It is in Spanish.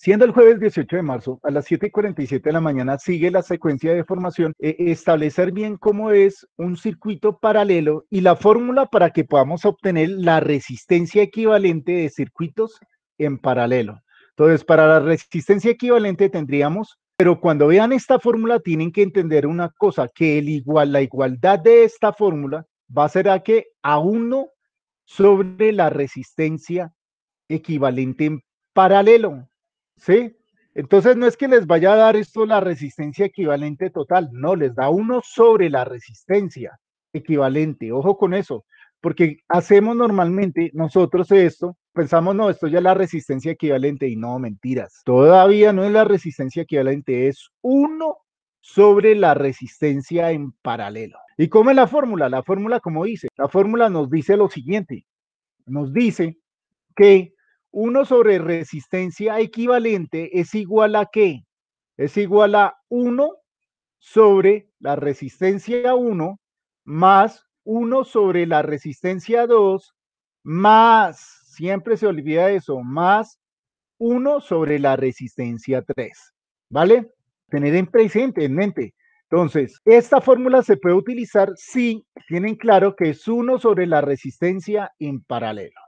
Siendo el jueves 18 de marzo a las 7:47 de la mañana, sigue la secuencia de formación, eh, establecer bien cómo es un circuito paralelo y la fórmula para que podamos obtener la resistencia equivalente de circuitos en paralelo. Entonces, para la resistencia equivalente tendríamos, pero cuando vean esta fórmula tienen que entender una cosa, que el igual, la igualdad de esta fórmula va a ser a que a 1 sobre la resistencia equivalente en paralelo. ¿sí? Entonces no es que les vaya a dar esto la resistencia equivalente total, no, les da uno sobre la resistencia equivalente, ojo con eso, porque hacemos normalmente nosotros esto, pensamos, no, esto ya es la resistencia equivalente y no, mentiras, todavía no es la resistencia equivalente, es uno sobre la resistencia en paralelo. ¿Y cómo es la fórmula? La fórmula, como dice, la fórmula nos dice lo siguiente, nos dice que 1 sobre resistencia equivalente es igual a qué? Es igual a 1 sobre la resistencia 1 más 1 sobre la resistencia 2 más, siempre se olvida eso, más 1 sobre la resistencia 3. ¿Vale? Tener en presente, en mente. Entonces, esta fórmula se puede utilizar si tienen claro que es 1 sobre la resistencia en paralelo.